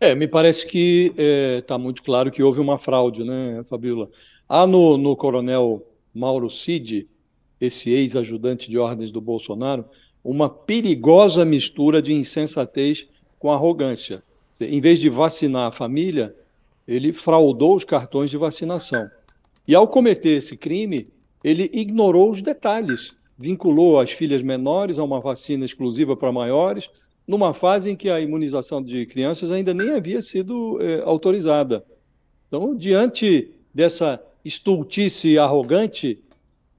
É, me parece que está é, tá muito claro que houve uma fraude, né, Fabíola? Há ah, no, no coronel Mauro Cid, esse ex-ajudante de ordens do Bolsonaro, uma perigosa mistura de insensatez com arrogância. Em vez de vacinar a família, ele fraudou os cartões de vacinação. E ao cometer esse crime, ele ignorou os detalhes. Vinculou as filhas menores a uma vacina exclusiva para maiores, numa fase em que a imunização de crianças ainda nem havia sido eh, autorizada. Então, diante dessa estultice arrogante,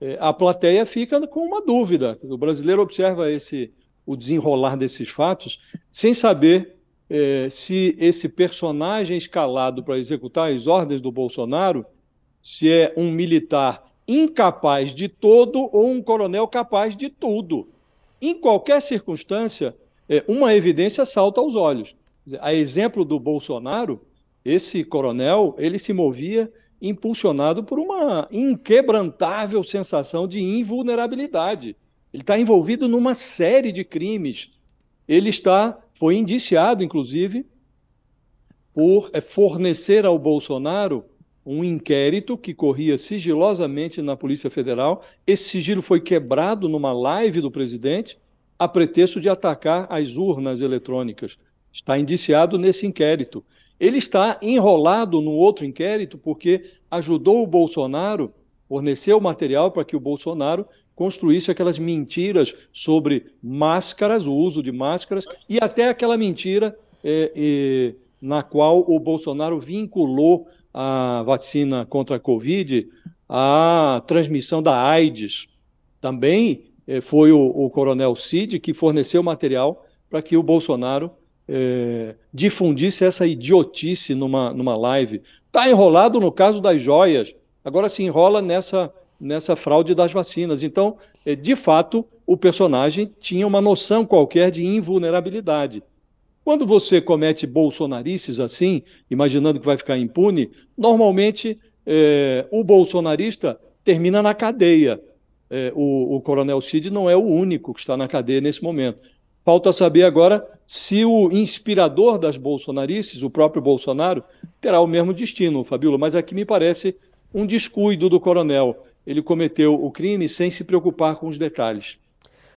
eh, a plateia fica com uma dúvida. O brasileiro observa esse o desenrolar desses fatos sem saber eh, se esse personagem escalado para executar as ordens do Bolsonaro se é um militar incapaz de todo ou um coronel capaz de tudo. Em qualquer circunstância, é, uma evidência salta aos olhos. A exemplo do Bolsonaro, esse coronel, ele se movia impulsionado por uma inquebrantável sensação de invulnerabilidade. Ele está envolvido numa série de crimes. Ele está, foi indiciado, inclusive, por é, fornecer ao Bolsonaro um inquérito que corria sigilosamente na Polícia Federal. Esse sigilo foi quebrado numa live do presidente a pretexto de atacar as urnas eletrônicas. Está indiciado nesse inquérito. Ele está enrolado no outro inquérito porque ajudou o Bolsonaro, forneceu material para que o Bolsonaro construísse aquelas mentiras sobre máscaras, o uso de máscaras, e até aquela mentira é, é, na qual o Bolsonaro vinculou a vacina contra a Covid à transmissão da AIDS. Também eh, foi o, o coronel Cid que forneceu material para que o Bolsonaro é, difundisse essa idiotice numa, numa live. Está enrolado no caso das joias, agora se enrola nessa, nessa fraude das vacinas. Então, é, de fato, o personagem tinha uma noção qualquer de invulnerabilidade. Quando você comete bolsonarices assim, imaginando que vai ficar impune, normalmente é, o bolsonarista termina na cadeia é, o, o coronel Cid não é o único que está na cadeia nesse momento. Falta saber agora se o inspirador das bolsonarices, o próprio Bolsonaro, terá o mesmo destino, Fabíola, mas aqui me parece um descuido do coronel. Ele cometeu o crime sem se preocupar com os detalhes.